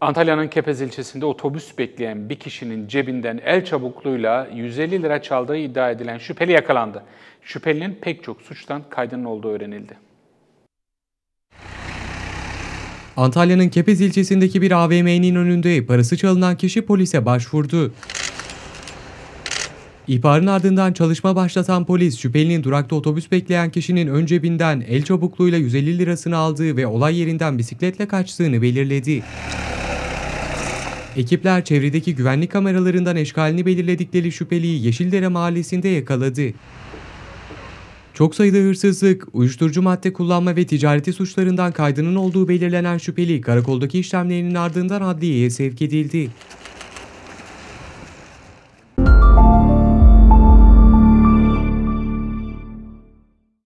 Antalya'nın Kepez ilçesinde otobüs bekleyen bir kişinin cebinden el çabukluğuyla 150 lira çaldığı iddia edilen şüpheli yakalandı. Şüphelinin pek çok suçtan kaydının olduğu öğrenildi. Antalya'nın Kepez ilçesindeki bir AVM'nin önünde parası çalınan kişi polise başvurdu. İhbarın ardından çalışma başlatan polis şüphelinin durakta otobüs bekleyen kişinin ön cebinden el çabukluğuyla 150 lirasını aldığı ve olay yerinden bisikletle kaçtığını belirledi. Ekipler çevredeki güvenlik kameralarından eşkalini belirledikleri şüpheliyi Yeşildere mahallesinde yakaladı. Çok sayıda hırsızlık, uyuşturucu madde kullanma ve ticareti suçlarından kaydının olduğu belirlenen şüpheli karakoldaki işlemlerinin ardından adliyeye sevk edildi.